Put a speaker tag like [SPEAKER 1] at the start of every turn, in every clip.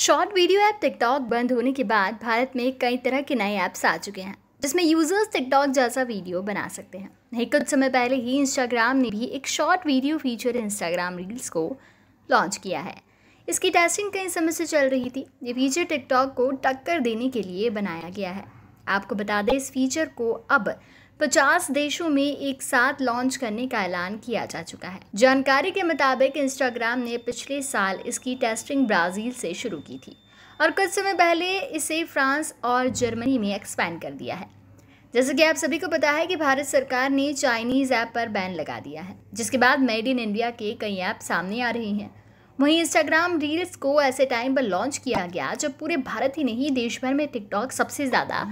[SPEAKER 1] short video app TikTok बंद होने के बाद भारत में कई तरह के नए ऐप्स आ चुके हैं जिसमें यूजर्स टिकटॉक जैसा वीडियो बना सकते हैं नहीं कुछ समय पहले ही इंस्टाग्राम ने भी एक short video feature Instagram reels को लॉन्च किया है इसकी टेस्टिंग कई समय से चल रही थी ये फीचर टिकटॉक को टक्कर देने के लिए बनाया गया है आपको बता दें इस फीचर को अब पचास देशों में एक साथ लॉन्च करने का ऐलान किया जा चुका है जानकारी के मुताबिक इंस्टाग्राम ने पिछले साल इसकी टेस्टिंग ब्राज़ील से शुरू की थी और कुछ समय पहले इसे फ्रांस और जर्मनी में एक्सपैंड कर दिया है जैसे कि आप सभी को पता है कि भारत सरकार ने चाइनीज़ ऐप पर बैन लगा दिया है जिसके बाद मेड इन इंडिया के कई ऐप सामने आ रहे हैं वहीं इंस्टाग्राम रील्स को ऐसे टाइम पर लॉन्च किया गया जब पूरे भारत ही नहीं देश भर में टिकटॉक सबसे ज़्यादा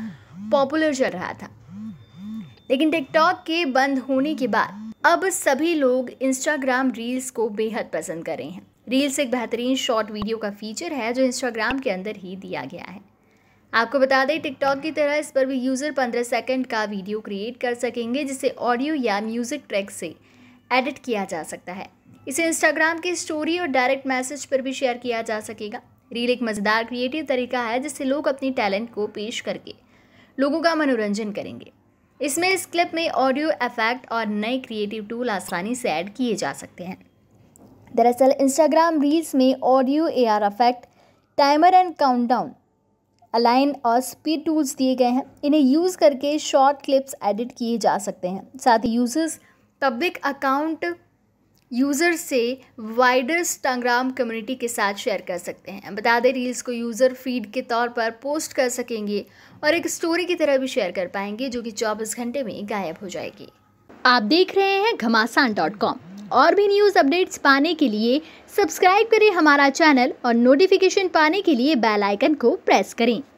[SPEAKER 1] पॉपुलर चल रहा था लेकिन टिकटॉक के बंद होने के बाद अब सभी लोग इंस्टाग्राम रील्स को बेहद पसंद कर रहे हैं रील्स एक बेहतरीन शॉर्ट वीडियो का फीचर है जो इंस्टाग्राम के अंदर ही दिया गया है आपको बता दें टिकटॉक की तरह इस पर भी यूज़र 15 सेकंड का वीडियो क्रिएट कर सकेंगे जिसे ऑडियो या म्यूज़िक ट्रैक से एडिट किया जा सकता है इसे इंस्टाग्राम की स्टोरी और डायरेक्ट मैसेज पर भी शेयर किया जा सकेगा रील एक मज़ेदार क्रिएटिव तरीका है जिससे लोग अपनी टैलेंट को पेश करके लोगों का मनोरंजन करेंगे इसमें इस क्लिप में ऑडियो इफेक्ट और नए क्रिएटिव टूल आसानी से ऐड किए जा सकते हैं दरअसल इंस्टाग्राम रील्स में audio AR effect timer and countdown align और स्पीड टूल्स दिए गए हैं इन्हें यूज़ करके शॉर्ट क्लिप्स एडिट किए जा सकते हैं साथ ही यूज़र्स पब्लिक अकाउंट यूज़र से वाइडर इंस्टाग्राम कम्युनिटी के साथ शेयर कर सकते हैं बता दें रील्स को यूज़र फीड के तौर पर पोस्ट कर सकेंगे और एक स्टोरी की तरह भी शेयर कर पाएंगे जो कि चौबीस घंटे में गायब हो जाएगी आप देख रहे हैं घमासान डॉट कॉम और भी न्यूज़ अपडेट्स पाने के लिए सब्सक्राइब करें हमारा चैनल और नोटिफिकेशन पाने के लिए बेल आइकन को प्रेस करें